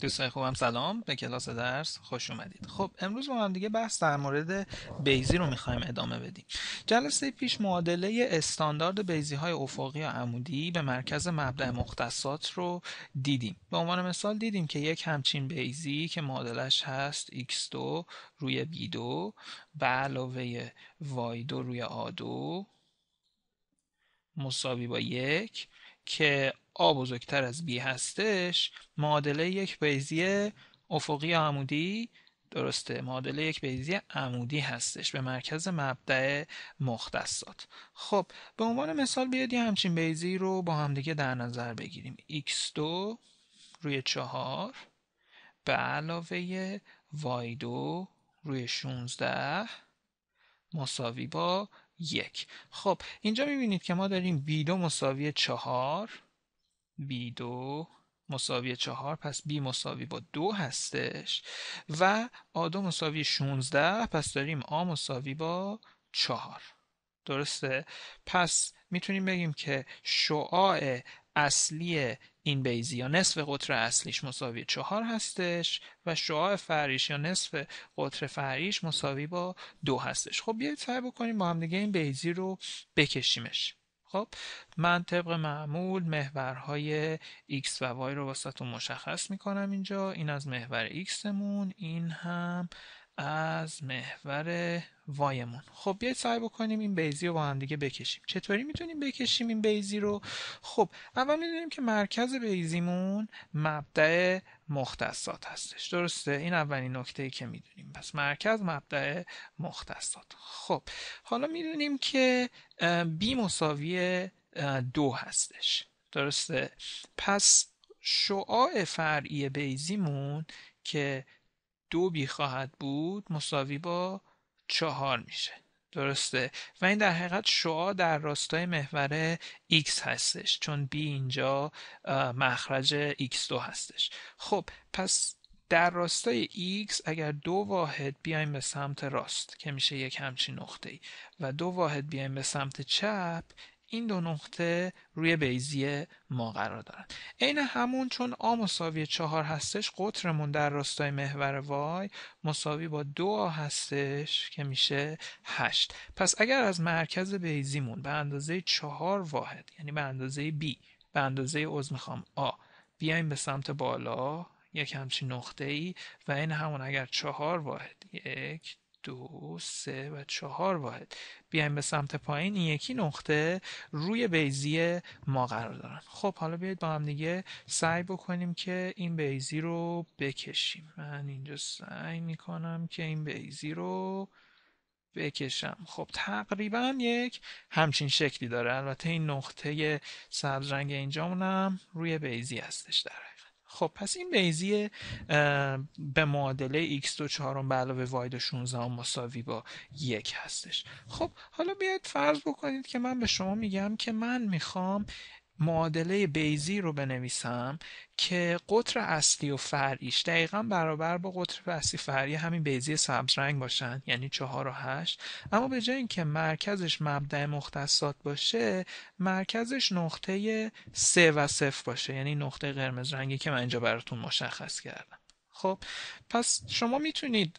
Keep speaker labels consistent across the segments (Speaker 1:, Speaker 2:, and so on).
Speaker 1: دوستای خوبم سلام به کلاس درس خوش اومدید خب امروز با هم دیگه بحث در مورد بیزی رو میخوایم ادامه بدیم جلسه پیش معادله استاندارد بیزی های افقی و عمودی به مرکز مبدع مختصات رو دیدیم به عنوان مثال دیدیم که یک همچین بیزی که معادلش هست x2 روی b2 به علاوه y2 روی a2 مساوی با یک که A بزرگتر از B هستش معادله یک بیزی افقی عمودی درسته معادله یک بیزی عمودی هستش به مرکز مبدع مختصات خب به عنوان مثال بیاد یه همچین بیزی رو با همدیگه در نظر بگیریم x2 روی 4 به علاوه y2 روی 16 مساوی با یک خب اینجا میبینید که ما داریم b2 مساوی 4 b دو مساوی چهار پس b مساوی با دو هستش و a دو مساوی 16 پس داریم a مساوی با چهار درسته پس میتونیم بگیم که شعاع اصلی این بیزی یا نصف قطر اصلیش مساوی چهار هستش و شعاع فریش یا نصف قطر فریش مساوی با دو هستش خب بیایید سعی بکنیم با هم این بیزی رو بکشیمش خب من طبق معمول محورهای x و y رو واسه مشخص میکنم اینجا این از محور x مون این هم از محور وایمون خب بیاید سعی بکنیم این بیزی رو با هم دیگه بکشیم چطوری میتونیم بکشیم این بیزی رو خب اول میدونیم که مرکز بیزیمون مبدع مختصات هستش درسته این اولین نکته ای که میدونیم پس مرکز مبدع مختصات خب حالا میدونیم که بی مساوی دو هستش درسته پس شعاع فرعی بیزیمون که دو بی خواهد بود مساوی با چهار میشه درسته و این در حقیقت شعا در راستای محور x هستش چون b اینجا مخرج x2 هستش خب پس در راستای x اگر دو واحد بیایم به سمت راست که میشه یک همچین نقطه ای و دو واحد بیایم به سمت چپ این دو نقطه روی بیزی ما قرار دارن عین همون چون آ مساوی چهار هستش قطرمون در راستای محور وای مساوی با دو آ هستش که میشه هشت پس اگر از مرکز بیزیمون به اندازه چهار واحد یعنی به اندازه B به اندازه عضو میخوام آ بیایم به سمت بالا یک همچین نقطه ای و این همون اگر چهار واحد یک دو سه و چهار واحد بیایم به سمت پایین این یکی نقطه روی بیزی ما قرار دارن خب حالا بیاید با هم دیگه سعی بکنیم که این بیزی رو بکشیم من اینجا سعی میکنم که این بیزی رو بکشم خب تقریبا یک همچین شکلی داره البته این نقطه سبز رنگ اینجامونم روی بیزی هستش داره خب پس این بیزی به معادله x2 چهارم به علاوه واید 16 مساوی با یک هستش خب حالا بیاید فرض بکنید که من به شما میگم که من میخوام معادله بیزی رو بنویسم که قطر اصلی و فرعیش دقیقا برابر با قطر اصلی فرعی همین بیزی سبز رنگ باشن یعنی چهار و هشت اما به جای اینکه مرکزش مبدع مختصات باشه مرکزش نقطه سه و صفر باشه یعنی نقطه قرمز رنگی که من اینجا براتون مشخص کردم خب پس شما میتونید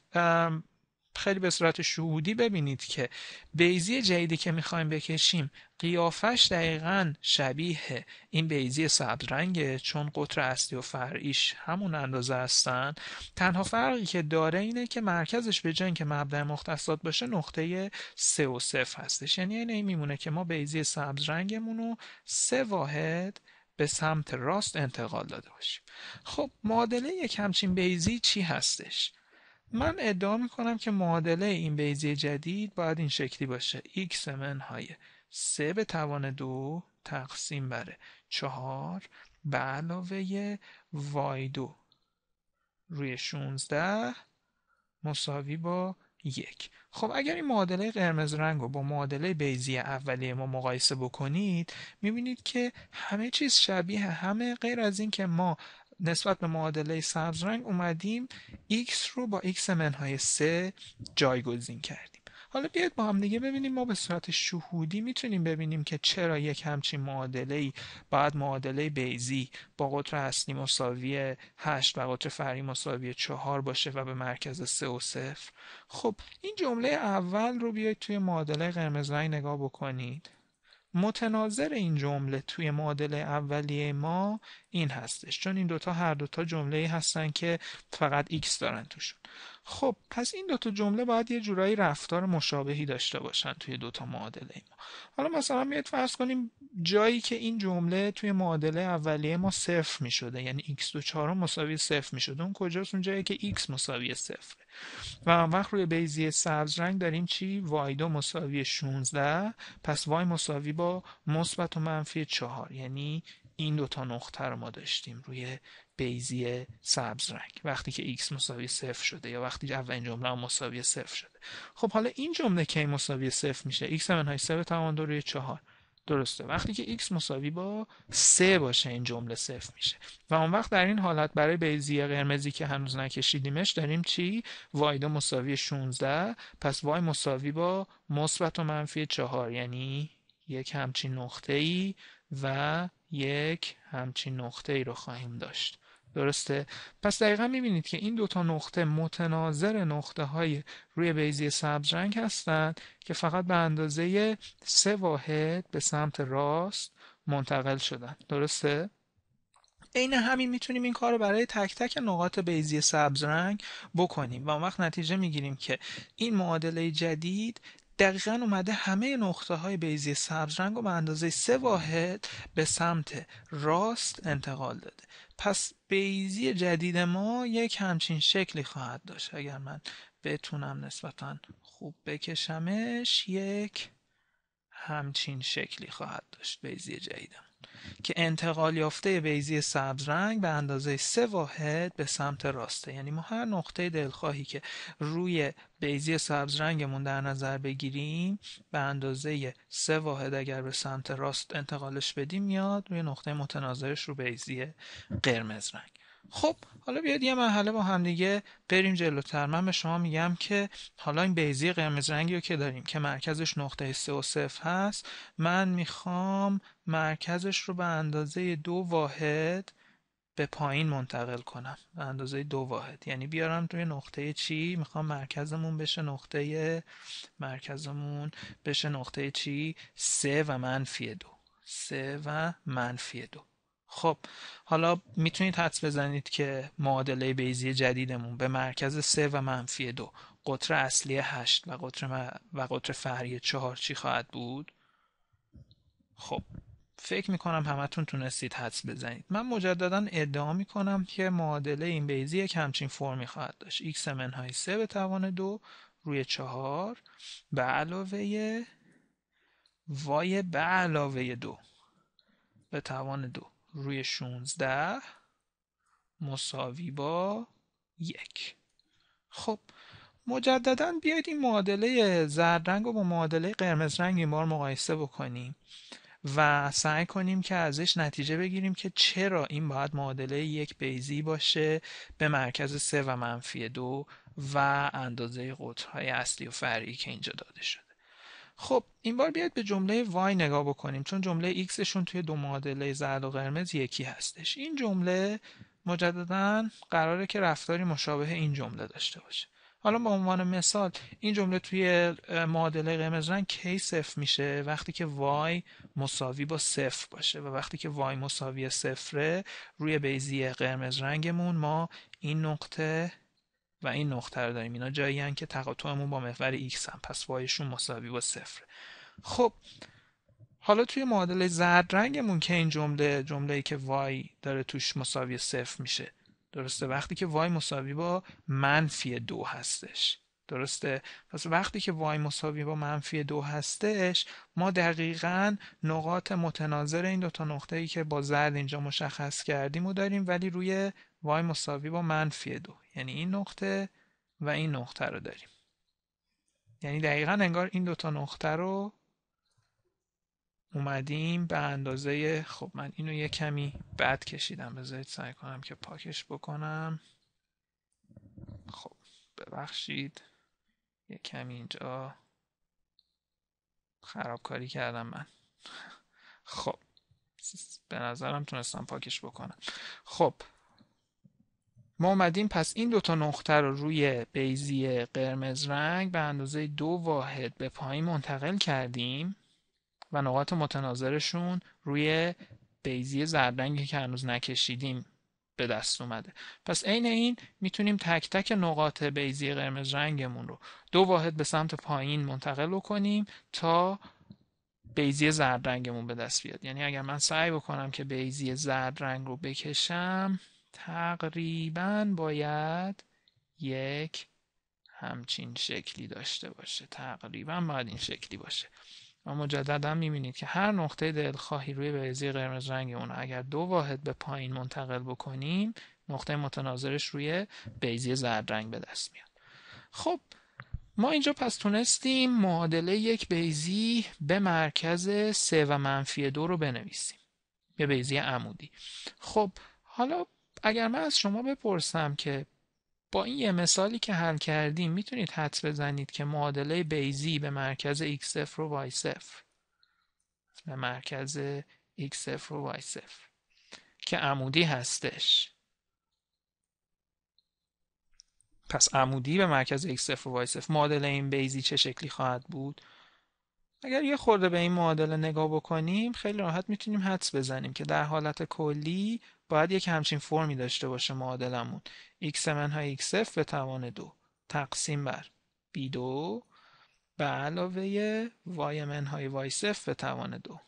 Speaker 1: خیلی به صورت شهودی ببینید که بیزی جدیدی که میخوایم بکشیم قیافش دقیقا شبیه این بیزی سبز رنگه چون قطر اصلی و فرعیش همون اندازه هستن تنها فرقی که داره اینه که مرکزش به جنگ که مبدع مختصات باشه نقطه 3 و 0 هستش یعنی این, میمونه که ما بیزی سبز رنگمون رو سه واحد به سمت راست انتقال داده باشیم خب معادله یک همچین بیزی چی هستش من ادعا کنم که معادله این بیزی جدید باید این شکلی باشه x منهای 3 به توان دو تقسیم بر 4 به علاوه y دو روی 16 مساوی با یک خب اگر این معادله قرمز رنگ رو با معادله بیزی اولیه ما مقایسه بکنید میبینید که همه چیز شبیه همه غیر از اینکه ما نسبت به معادله سبز رنگ اومدیم x رو با x منهای 3 جایگزین کردیم حالا بیاید با هم دیگه ببینیم ما به صورت شهودی میتونیم ببینیم که چرا یک همچین معادله ای باید معادله بیزی با قطر اصلی مساوی 8 و قطر فرعی مساوی 4 باشه و به مرکز 3 و 0 خب این جمله اول رو بیاید توی معادله قرمز رنگ نگاه بکنید متناظر این جمله توی معادله اولیه ما این هستش چون این دوتا هر دوتا جمله هستن که فقط x دارن توشون خب پس این دوتا جمله باید یه جورایی رفتار مشابهی داشته باشن توی دوتا معادله ما حالا مثلا میاد فرض کنیم جایی که این جمله توی معادله اولیه ما صفر می یعنی x دو چهارم مساوی صفر می اون کجاست اون جایی که x مساوی صفره و اون وقت روی بیزی سبز رنگ داریم چی y دو مساوی 16 پس y مساوی با مثبت و منفی 4 یعنی این دوتا نقطه رو ما داشتیم روی بیزی سبز رنگ وقتی که x مساوی صفر شده یا وقتی اولین جمله هم مساوی صفر شده خب حالا این جمله کی مساوی صفر میشه x منهای 3 به توان دو روی 4 درسته وقتی که x مساوی با 3 باشه این جمله صفر میشه و اون وقت در این حالت برای بیزی قرمزی که هنوز نکشیدیمش داریم چی y دو مساوی 16 پس y مساوی با مثبت و منفی 4 یعنی یک همچین نقطه ای و یک همچین نقطه ای رو خواهیم داشت درسته پس دقیقا میبینید که این دوتا نقطه متناظر نقطه های روی بیزی سبز رنگ هستند که فقط به اندازه سه واحد به سمت راست منتقل شدن درسته؟ عین همین میتونیم این کار رو برای تک تک نقاط بیزی سبز رنگ بکنیم و اون وقت نتیجه میگیریم که این معادله جدید دقیقا اومده همه نقطه های بیزی سبز رنگ رو به اندازه سه واحد به سمت راست انتقال داده پس بیزی جدید ما یک همچین شکلی خواهد داشت اگر من بتونم نسبتا خوب بکشمش یک همچین شکلی خواهد داشت بیزی جدیدم. که انتقال یافته بیزی سبز رنگ به اندازه سه واحد به سمت راسته یعنی ما هر نقطه دلخواهی که روی بیزی سبز رنگمون در نظر بگیریم به اندازه سه واحد اگر به سمت راست انتقالش بدیم میاد روی نقطه متناظرش رو بیزی قرمز رنگ خب حالا بیاید یه مرحله با هم دیگه بریم جلوتر من به شما میگم که حالا این بیزی قرمز رنگی رو که داریم که مرکزش نقطه 3 و 0 هست من میخوام مرکزش رو به اندازه دو واحد به پایین منتقل کنم به اندازه دو واحد یعنی بیارم توی نقطه چی میخوام مرکزمون بشه نقطه مرکزمون بشه نقطه چی سه و منفی دو سه و منفی 2 خب حالا میتونید حدس بزنید که معادله بیزی جدیدمون به مرکز 3 و منفی 2 قطر اصلی 8 و قطر, م... و قطر فرعی 4 چی خواهد بود؟ خب فکر میکنم همتون تونستید حدس بزنید من مجددا ادعا میکنم که معادله این بیزی یک همچین فرمی خواهد داشت x منهای 3 به توان 2 روی 4 به علاوه y به علاوه 2 به توان 2 روی 16 مساوی با یک خب مجددا بیاید این معادله زرد رو با معادله قرمز رنگ این بار مقایسه بکنیم و سعی کنیم که ازش نتیجه بگیریم که چرا این باید معادله یک بیزی باشه به مرکز سه و منفی دو و اندازه قطرهای اصلی و فرعی که اینجا داده شد خب این بار بیاید به جمله وای نگاه بکنیم چون جمله ایکسشون توی دو معادله زرد و قرمز یکی هستش این جمله مجددا قراره که رفتاری مشابه این جمله داشته باشه حالا به عنوان مثال این جمله توی معادله قرمز رنگ کی صفر میشه وقتی که y مساوی با صفر باشه و وقتی که y مساوی صفره روی بیزی قرمز رنگمون ما این نقطه و این نقطه رو داریم اینا جایی که تقاطعمون با محور x هم پس وایشون مساوی با صفر خب حالا توی معادله زرد رنگمون که این جمله جمله ای که وای داره توش مساوی صفر میشه درسته وقتی که وای مساوی با منفی دو هستش درسته پس وقتی که وای مساوی با منفی دو هستش ما دقیقا نقاط متناظر این دوتا نقطه ای که با زرد اینجا مشخص کردیم و داریم ولی روی y مساوی با منفی دو یعنی این نقطه و این نقطه رو داریم یعنی دقیقا انگار این دوتا نقطه رو اومدیم به اندازه خب من اینو یه کمی بد کشیدم بذارید سعی کنم که پاکش بکنم خب ببخشید یه کمی اینجا خرابکاری کردم من خب به نظرم تونستم پاکش بکنم خب ما اومدیم پس این دوتا نقطه رو روی بیزی قرمز رنگ به اندازه دو واحد به پایین منتقل کردیم و نقاط متناظرشون روی بیزی زردنگی که هنوز نکشیدیم به دست اومده پس عین این میتونیم تک تک نقاط بیزی قرمز رنگمون رو دو واحد به سمت پایین منتقل کنیم تا بیزی زرد رنگمون به دست بیاد یعنی اگر من سعی بکنم که بیزی زرد رنگ رو بکشم تقریبا باید یک همچین شکلی داشته باشه تقریبا باید این شکلی باشه و مجددا میبینید که هر نقطه دلخواهی روی بیزی قرمز رنگ اون اگر دو واحد به پایین منتقل بکنیم نقطه متناظرش روی بیزی زرد رنگ به دست میاد خب ما اینجا پس تونستیم معادله یک بیزی به مرکز سه و منفی دو رو بنویسیم یه بیزی عمودی خب حالا اگر من از شما بپرسم که با این یه مثالی که حل کردیم میتونید حد بزنید که معادله بیزی به مرکز x0 و y0 به مرکز x0 و y0 که عمودی هستش پس عمودی به مرکز x0 و y0 معادله این بیزی چه شکلی خواهد بود اگر یه خورده به این معادله نگاه بکنیم خیلی راحت میتونیم حدس بزنیم که در حالت کلی باید یک همچین فرمی داشته باشه معادلمون x منهای x0 به توان دو تقسیم بر b2 به علاوه y منهای y0 به توان دو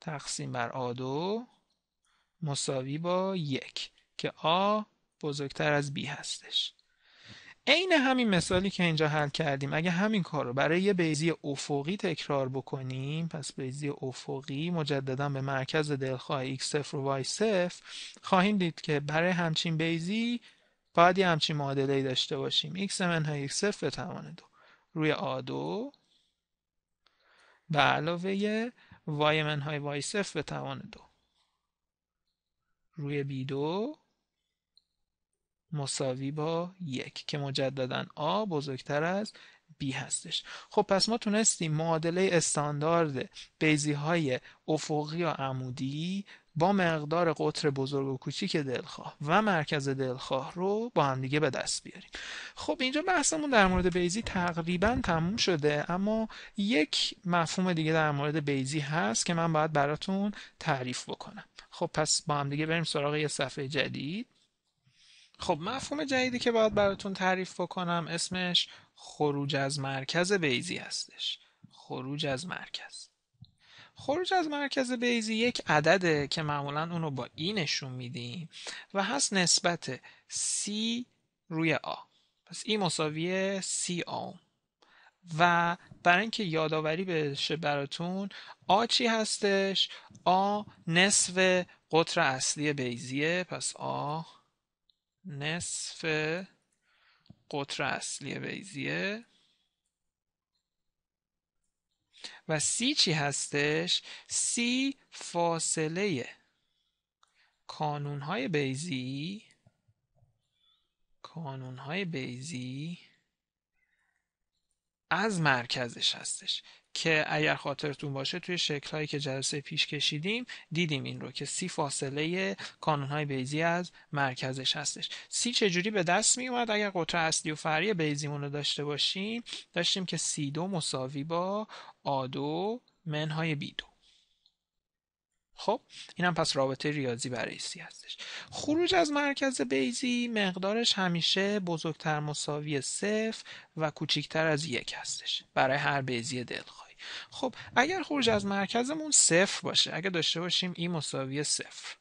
Speaker 1: تقسیم بر a2 مساوی با یک که a بزرگتر از b هستش عین همین مثالی که اینجا حل کردیم اگه همین کار رو برای یه بیزی افقی تکرار بکنیم پس بیزی افقی مجددا به مرکز دلخواه x0 و y0 خواهیم دید که برای همچین بیزی باید یه همچین معادله داشته باشیم x منهای x0 به توان دو روی a2 به علاوه y منهای y0 به توان دو روی b2 مساوی با یک که مجددا آ بزرگتر از B هستش خب پس ما تونستیم معادله استاندارد بیزی های افقی و عمودی با مقدار قطر بزرگ و کوچیک دلخواه و مرکز دلخواه رو با هم دیگه به دست بیاریم خب اینجا بحثمون در مورد بیزی تقریبا تموم شده اما یک مفهوم دیگه در مورد بیزی هست که من باید براتون تعریف بکنم خب پس با هم دیگه بریم سراغ یه صفحه جدید خب مفهوم جدیدی که باید براتون تعریف بکنم اسمش خروج از مرکز بیزی هستش خروج از مرکز خروج از مرکز بیزی یک عدده که معمولا اونو با ای نشون میدیم و هست نسبت C روی a پس ای مساوی سی a و برای اینکه یادآوری بشه براتون آ چی هستش آ نصف قطر اصلی بیزیه پس آ نصف قطر اصلی بیزیه و سی چی هستش؟ سی فاصله کانون های بیزی کانون های بیزی از مرکزش هستش که اگر خاطرتون باشه توی شکلهایی که جلسه پیش کشیدیم دیدیم این رو که سی فاصله کانونهای بیزی از مرکزش هستش سی چجوری به دست می اومد اگر قطر اصلی و فری بیزیمون رو داشته باشیم داشتیم که سی دو مساوی با آدو منهای بی دو خب اینم پس رابطه ریاضی برای سی هستش خروج از مرکز بیزی مقدارش همیشه بزرگتر مساوی صفر و کوچکتر از یک هستش برای هر بیزی دلخواهی خب اگر خروج از مرکزمون صفر باشه اگر داشته باشیم ای مساوی صفر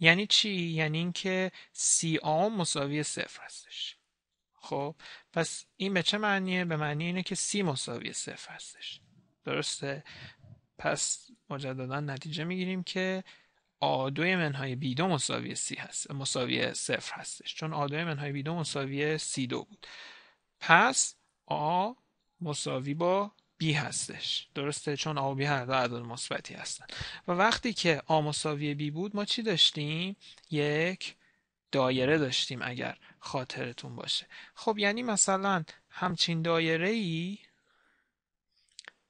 Speaker 1: یعنی چی یعنی اینکه سی آم مساوی صفر هستش خب پس این به چه معنیه به معنی اینه که سی مساوی صفر هستش درسته پس مجددا نتیجه میگیریم که آدوی منهای بی دو مساوی سی هست مساوی صفر هستش چون آدوی منهای بی دو مساوی سی دو بود پس آ مساوی با بی هستش درسته چون آ و بی هر دو عدد مثبتی هستن و وقتی که آ مساوی بی بود ما چی داشتیم یک دایره داشتیم اگر خاطرتون باشه خب یعنی مثلا همچین دایره ای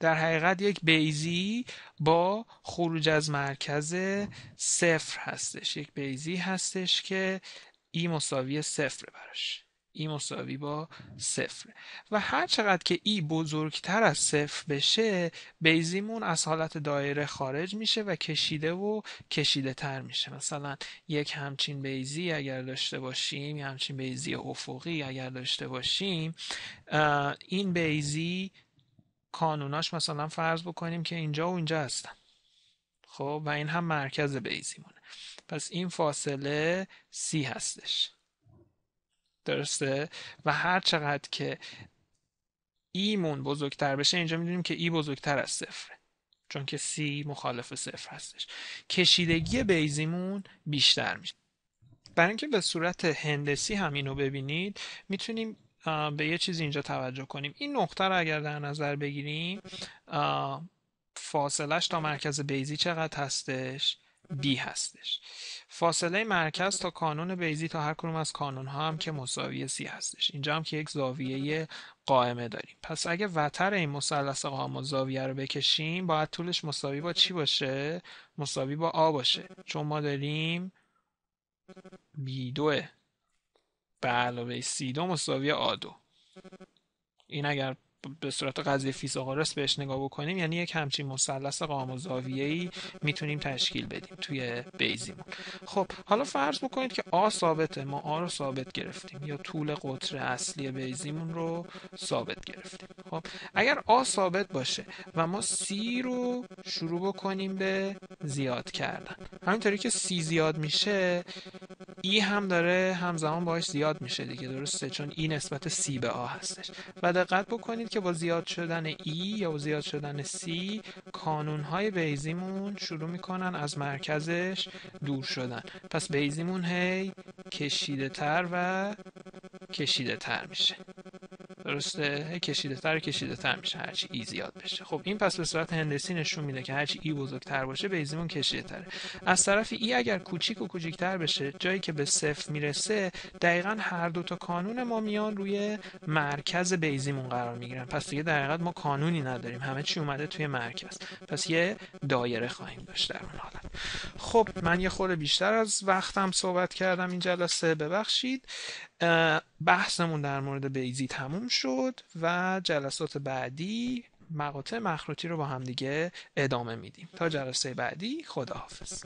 Speaker 1: در حقیقت یک بیزی با خروج از مرکز صفر هستش یک بیزی هستش که ای مساوی صفر براش ای مساوی با صفر و هر چقدر که ای بزرگتر از صفر بشه بیزیمون از حالت دایره خارج میشه و کشیده و کشیده تر میشه مثلا یک همچین بیزی اگر داشته باشیم یه همچین بیزی افقی اگر داشته باشیم این بیزی کانوناش مثلا فرض بکنیم که اینجا و اینجا هستن خب و این هم مرکز بیزیمونه پس این فاصله C هستش درسته و هر چقدر که ایمون بزرگتر بشه اینجا میدونیم که ای e بزرگتر از صفره چون که C مخالف صفر هستش کشیدگی بیزیمون بیشتر میشه برای اینکه به صورت هندسی هم اینو ببینید میتونیم به یه چیزی اینجا توجه کنیم این نقطه رو اگر در نظر بگیریم فاصلش تا مرکز بیزی چقدر هستش بی هستش فاصله مرکز تا کانون بیزی تا هر کنون از کانون ها هم که مساوی سی هستش اینجا هم که یک زاویه قائمه داریم پس اگه وتر این مثلث قائم زاویه رو بکشیم باید طولش مساوی با چی باشه مساوی با آ باشه چون ما داریم بی دوه به علاوه سی دو مساوی آ دو این اگر به صورت قضیه فیثاغورس بهش نگاه بکنیم یعنی یک همچین مثلث قام و ای میتونیم تشکیل بدیم توی بیزیمون خب حالا فرض بکنید که آ ثابته ما آ رو ثابت گرفتیم یا طول قطر اصلی بیزیمون رو ثابت گرفتیم خب اگر آ ثابت باشه و ما سی رو شروع بکنیم به زیاد کردن همینطوری که سی زیاد میشه ای هم داره همزمان باش زیاد میشه دیگه درسته چون ای نسبت سی به آ هستش و دقت بکنید که با زیاد شدن ای یا با زیاد شدن سی کانون های بیزیمون شروع میکنن از مرکزش دور شدن پس بیزیمون هی کشیده تر و کشیده تر میشه درسته کشیده تر کشیده تر میشه هرچی ای زیاد بشه خب این پس به صورت هندسی نشون میده که هرچی ای بزرگتر باشه بیزیمون کشیده تره از طرف ای اگر کوچیک و کوچیکتر بشه جایی که به صفر میرسه دقیقا هر دو تا کانون ما میان روی مرکز بیزیمون قرار میگیرن پس دیگه در ما کانونی نداریم همه چی اومده توی مرکز پس یه دایره خواهیم داشت در اون حالت خب من یه خورده بیشتر از وقتم صحبت کردم این جلسه ببخشید بحثمون در مورد بیزی تموم شد و جلسات بعدی مقاطع مخروطی رو با همدیگه ادامه میدیم تا جلسه بعدی خداحافظ